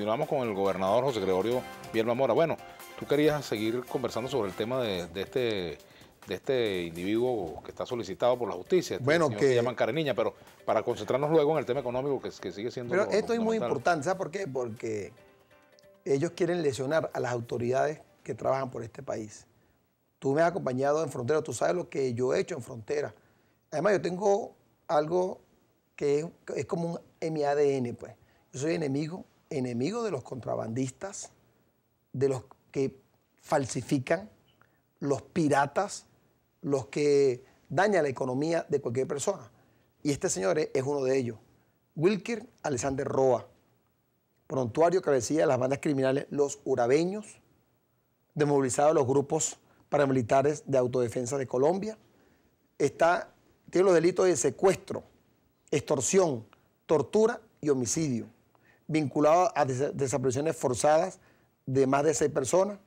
Continuamos con el gobernador José Gregorio Bielma Mora. Bueno, tú querías seguir conversando sobre el tema de, este de este individuo que está solicitado por la justicia. Este bueno, que se llaman Careniña, pero para concentrarnos luego en el tema económico que, sigue siendo. Pero esto es muy importante, ¿sabes por qué? Porque ellos quieren lesionar a las autoridades que trabajan por este país. Tú me has acompañado en frontera, tú sabes lo que yo he hecho en frontera. Además, yo tengo algo que es, como un, MADN, ADN, pues. Yo soy enemigo enemigo de los contrabandistas, de los que falsifican, los piratas, los que dañan la economía de cualquier persona. Y este señor es uno de ellos. Wilker Alexander Roa, prontuario cabecilla de las bandas criminales Los Urabeños, desmovilizado de los grupos paramilitares de autodefensa de Colombia. Está, tiene los delitos de secuestro, extorsión, tortura y homicidio vinculado a desapariciones forzadas de más de seis personas.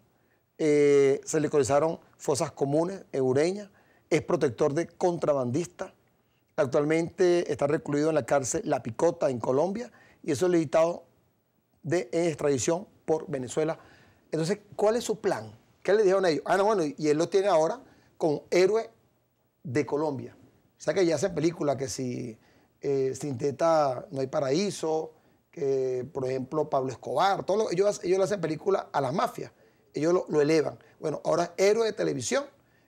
Eh, se le colizaron fosas comunes Eureña. Es protector de contrabandistas. Actualmente está recluido en la cárcel La Picota, en Colombia, y es solicitado de extradición por Venezuela. Entonces, ¿cuál es su plan? ¿Qué le dijeron a ellos? Ah, no, bueno, y él lo tiene ahora con héroe de Colombia. O sea que ya hace películas que si eh, Sinteta no hay paraíso, que, por ejemplo, Pablo Escobar, todo lo, ellos, ellos le hacen película a las mafias, ellos lo, elevan. Bueno, ahora héroe de televisión,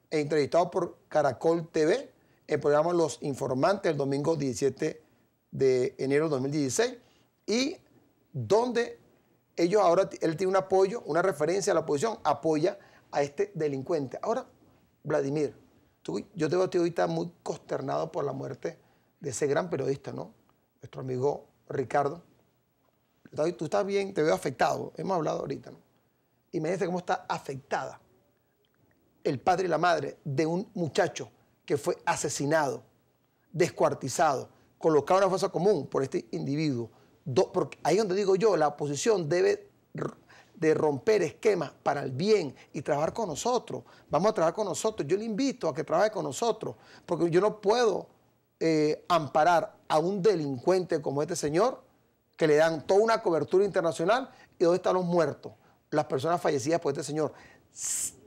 e entrevistado por Caracol TV, el programa Los Informantes, el domingo 17 de enero de 2016, y donde ellos ahora, él tiene un apoyo, una referencia a la oposición, apoya a este delincuente. Ahora, Vladimir, tú, yo te veo ahorita muy consternado por la muerte de ese gran periodista, ¿no? Nuestro amigo Ricardo tú estás bien, te veo afectado, hemos hablado ahorita, me dice cómo está afectada el padre y la madre de un muchacho que fue asesinado, descuartizado, colocado en una fosa común por este individuo. porque ahí es donde digo yo, la oposición debe de romper esquemas para el bien y trabajar con nosotros. Vamos a trabajar con nosotros. Yo le invito a que trabaje con nosotros, porque yo no puedo eh, amparar a un delincuente como este señor que le dan toda una cobertura internacional y dónde están los muertos, las personas fallecidas por este señor.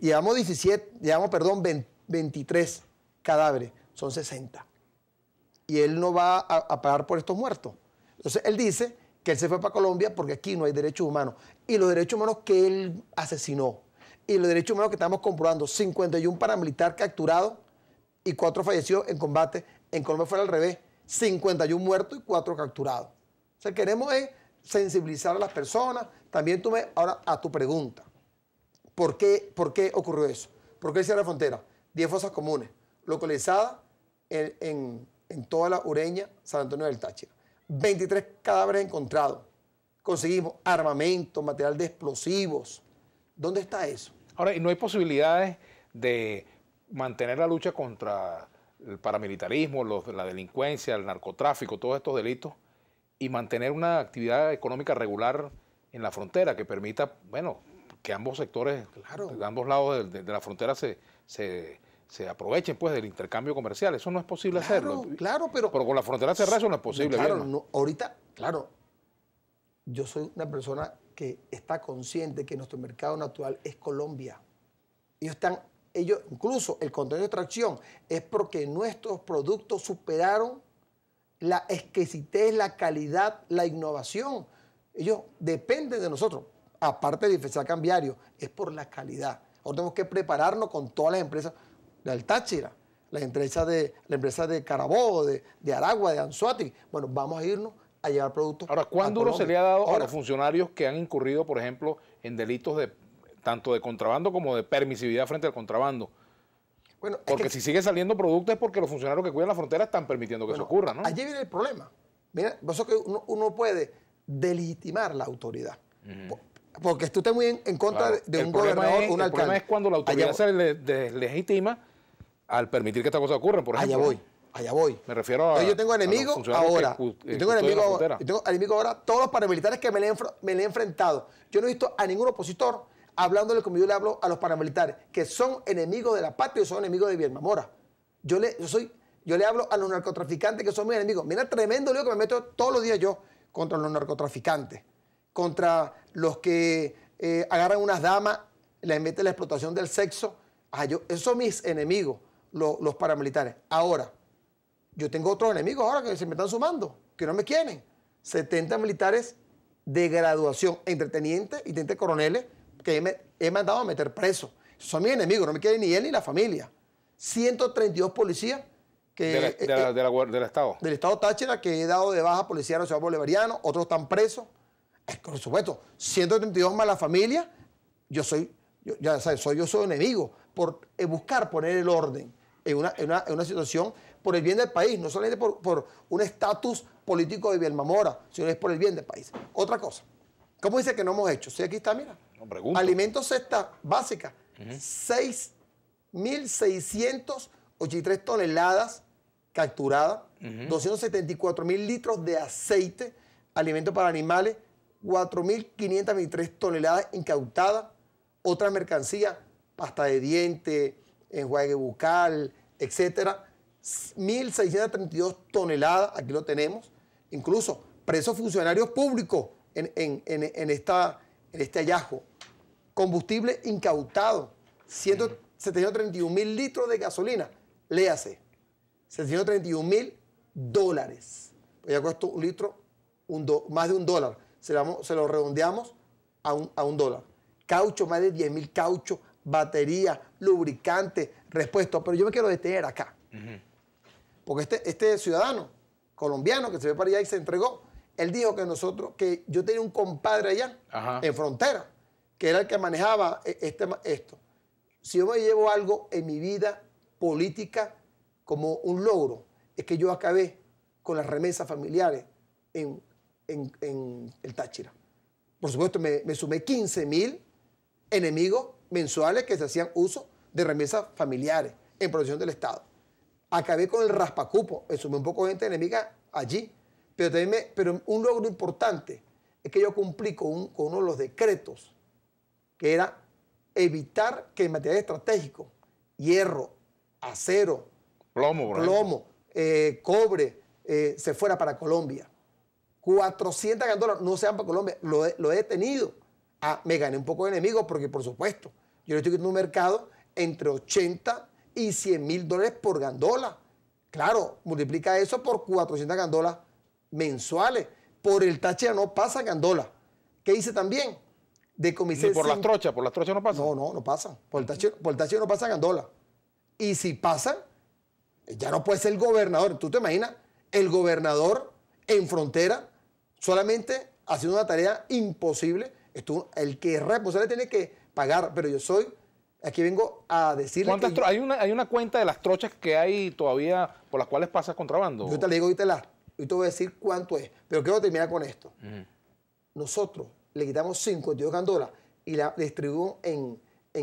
Llevamos 17, llevamos, perdón, 23 cadáveres, son 60. Y él no va a, pagar por estos muertos. Entonces él dice que él se fue para Colombia porque aquí no hay derechos humanos. Y los derechos humanos que él asesinó, y los derechos humanos que estamos comprobando, 51 paramilitar capturados y 4 fallecidos en combate. En Colombia fue al revés, 51 muertos y 4 capturados. O sea, queremos es sensibilizar a las personas. También tú me, ahora a tu pregunta. ¿Por qué, por qué ocurrió eso? ¿Por qué cierra la frontera? Diez fosas comunes, localizadas en, toda la Ureña, San Antonio del Táchira. 23 cadáveres encontrados. Conseguimos armamento, material de explosivos. ¿Dónde está eso? Ahora, ¿y no hay posibilidades de mantener la lucha contra el paramilitarismo, los, la delincuencia, el narcotráfico, todos estos delitos? y mantener una actividad económica regular en la frontera que permita, bueno, que ambos sectores, de ambos lados de, la frontera se, se, aprovechen pues del intercambio comercial. Eso no es posible hacerlo. Claro, pero... Pero con la frontera cerrada eso no es posible. Claro, ahorita, claro, yo soy una persona que está consciente que nuestro mercado natural es Colombia. Ellos están, ellos, incluso el contenido de tracción es porque nuestros productos superaron la exquisitez, la calidad, la innovación. Ellos dependen de nosotros, aparte de diferencial cambiario, es por la calidad. Ahora tenemos que prepararnos con todas las empresas, de del las empresas de, la empresa de Carabobo, de, Aragua, de Anzuati. Bueno, vamos a irnos a llevar productos. Ahora, ¿cuán duro se le ha dado a los funcionarios que han incurrido, por ejemplo, en delitos de tanto de contrabando como de permisividad frente al contrabando? Bueno, porque si sigue saliendo producto es porque los funcionarios que cuidan la frontera están permitiendo que se eso ocurra, ¿no? Allí viene el problema. Mira, eso que uno, puede delegitimar la autoridad. Porque tú estás muy en, contra de un gobernador, un alcalde. El problema es cuando la autoridad se deslegitima al permitir que esta cosa ocurran. por Allá voy, allá voy. Me refiero a. Yo tengo enemigos ahora. yo tengo eh, enemigos ahora. Yo tengo enemigos ahora todos los paramilitares que me le, me le he enfrentado. Yo no he visto a ningún opositor hablándole como yo le hablo a los paramilitares, que son enemigos de la patria y son enemigos de Viernamora. Mora. Yo le, soy, yo le hablo a los narcotraficantes que son mis enemigos. Mira, tremendo lío que me meto todos los días yo contra los narcotraficantes, contra los que eh, agarran unas damas, les meten la explotación del sexo. Ah, yo, esos son mis enemigos, los paramilitares. Ahora, yo tengo otros enemigos ahora que se me están sumando, que no me quieren. 70 militares de graduación entre tenientes y tenientes coroneles que he mandado a meter preso. Son mis enemigos, no me quieren ni él ni la familia. 132 policías del Estado. Táchira, que he dado de baja policía ciudadanos bolivarianos, otros están presos. Por supuesto, 132 más la familia, yo soy, ya sabes, soy yo soy enemigo por buscar poner el orden en una, situación por el bien del país, no solamente por, un estatus político de Bielmamora, sino es por el bien del país. Otra cosa, ¿cómo dice que no hemos hecho? Sí, aquí está, mira, alimentos esta básica, 6.683 toneladas capturadas, 274.000 litros de aceite, alimentos para animales, 4.523 toneladas incautadas, otras mercancías, pasta de dientes, enjuague bucal, etc. 1.632 toneladas, aquí lo tenemos, incluso presos funcionarios públicos en, en, en esta en este hallazgo. Combustible incautado, 731 mil litros de gasolina, léase, 731 mil dólares. Pues ya cuesta un litro más de un dólar. Se lo, redondeamos a un, dólar. Caucho, más de 10 mil cauchos, batería, lubricante, respuesto. Pero yo me quiero detener acá. Porque este, este ciudadano colombiano que se ve para allá y se entregó, él dijo que nosotros, que yo tenía un compadre allá, en frontera, que era el que manejaba eh, este, esto. Si yo me llevo algo en mi vida política como un logro, es que yo acabé con las remesas familiares en, el Táchira. Por supuesto, me, me sumé 15 mil enemigos mensuales que se hacían uso de remesas familiares en protección del Estado. Acabé con el raspacupo, me sumé un poco de gente enemiga allí. Pero, pero un logro importante es que yo cumplí con, uno de los decretos, que era evitar que el material estratégico, hierro, acero, plomo, eh, cobre, eh, se fuera para Colombia. 400 gandolas no se van para Colombia, lo, he detenido. Ah, me gané un poco de enemigos porque, por supuesto, yo le estoy en un mercado entre 80 y 100 mil dólares por gandola. Claro, multiplica eso por 400 gandolas mensuales. Por el tache no pasa Gandola. ¿Qué dice también? De comisión. por las trochas, por las trochas no pasa. No, no, no pasa Por el tache por el no pasa Gandola. Y si pasa eh, ya no puede ser el gobernador. ¿Tú te imaginas? El gobernador en frontera solamente haciendo una tarea imposible. el que es responsable tiene que pagar, pero yo soy Aquí vengo a decirle. hay, una, hay una cuenta de las trochas que hay todavía por las cuales pasa contrabando. Yo te le digo te la y te voy a decir cuánto es. Pero quiero terminar con esto. Nosotros le quitamos 52 candolas y la distribuimos en,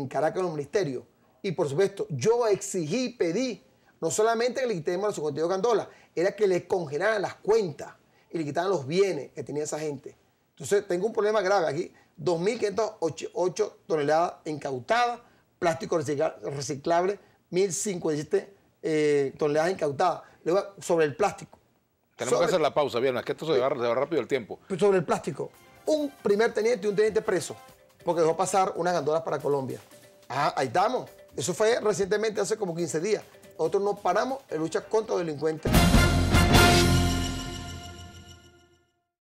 Caracas en los ministerios. Y por supuesto, yo exigí, pedí, no solamente que le quitemos los 52 candolas, era que le congelaran las cuentas y le quitaran los bienes que tenía esa gente. Entonces, tengo un problema grave aquí. 2.508 toneladas incautadas, plástico reciclable, 1.057 eh, toneladas incautadas. Luego, sobre el plástico. Tenemos que hacer la pausa, bien, es que esto se va, rápido el tiempo. Sobre el plástico. Un primer teniente y un teniente preso, porque dejó pasar unas gandolas para Colombia. Ah, ahí estamos. Eso fue recientemente, hace como 15 días. Nosotros no paramos en lucha contra delincuentes.